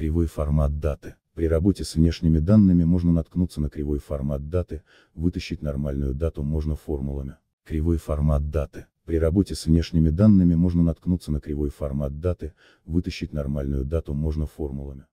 Кривой формат даты. При работе с внешними данными можно наткнуться на кривой формат даты, вытащить нормальную дату можно формулами. Кривой формат даты. При работе с внешними данными можно наткнуться на кривой формат даты, вытащить нормальную дату можно формулами.